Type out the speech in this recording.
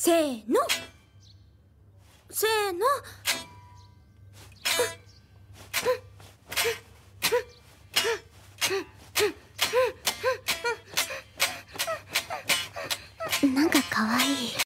せーのせーのなんかかわいい。